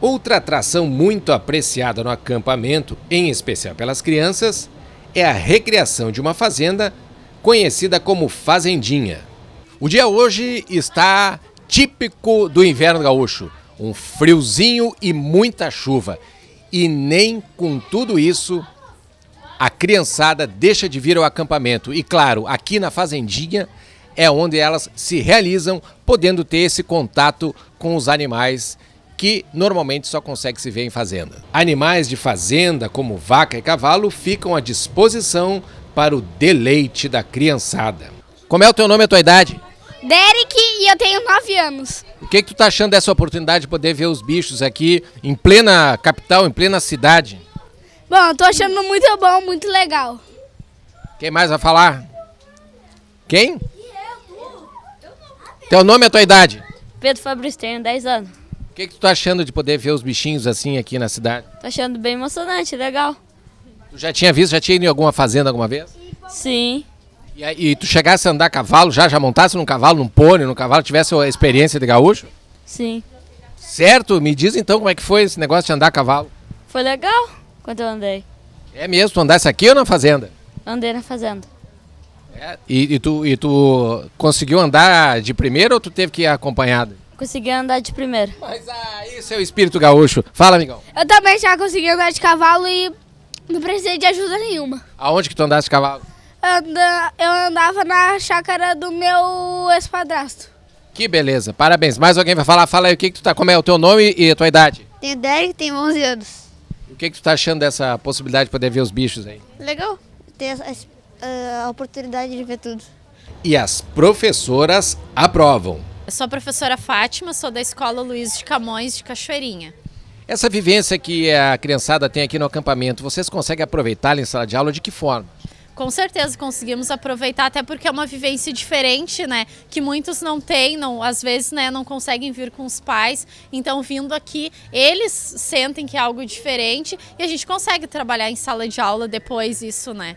Outra atração muito apreciada no acampamento, em especial pelas crianças, é a recriação de uma fazenda conhecida como Fazendinha. O dia hoje está típico do inverno gaúcho, um friozinho e muita chuva. E nem com tudo isso a criançada deixa de vir ao acampamento. E claro, aqui na Fazendinha é onde elas se realizam, podendo ter esse contato com os animais que normalmente só consegue se ver em fazenda. Animais de fazenda, como vaca e cavalo, ficam à disposição para o deleite da criançada. Como é o teu nome e a tua idade? Derek e eu tenho 9 anos. O que, é que tu tá achando dessa oportunidade de poder ver os bichos aqui em plena capital, em plena cidade? Bom, eu tô achando muito bom, muito legal. Quem mais vai falar? Quem? Eu, tu. Teu nome e a tua idade? Pedro Fabrício, tenho 10 anos. O que, que tu tá achando de poder ver os bichinhos assim aqui na cidade? Tô achando bem emocionante, legal. Tu já tinha visto, já tinha ido em alguma fazenda alguma vez? Sim. E, e tu chegasse a andar a cavalo, já já montasse num cavalo, num pônei, num cavalo, tivesse a experiência de gaúcho? Sim. Certo? Me diz então como é que foi esse negócio de andar a cavalo. Foi legal quando eu andei. É mesmo? Tu andasse aqui ou na fazenda? Andei na fazenda. É, e, e, tu, e tu conseguiu andar de primeira ou tu teve que ir acompanhado? Consegui andar de primeira. Mas aí, ah, seu é espírito gaúcho. Fala, amigão. Eu também já consegui andar de cavalo e não precisei de ajuda nenhuma. Aonde que tu andaste de cavalo? Anda, eu andava na chácara do meu ex-padrasto. Que beleza, parabéns. Mais alguém vai falar? Fala aí o que, que tu tá, como é o teu nome e a tua idade? Tenho 10 e tenho 11 anos. o que, que tu tá achando dessa possibilidade de poder ver os bichos aí? Legal, ter a, ah, a oportunidade de ver tudo. E as professoras aprovam. Eu sou a professora Fátima, sou da Escola Luiz de Camões de Cachoeirinha. Essa vivência que a criançada tem aqui no acampamento, vocês conseguem aproveitar em sala de aula de que forma? Com certeza conseguimos aproveitar, até porque é uma vivência diferente, né? Que muitos não têm, não, às vezes né, não conseguem vir com os pais. Então, vindo aqui, eles sentem que é algo diferente e a gente consegue trabalhar em sala de aula depois isso, né?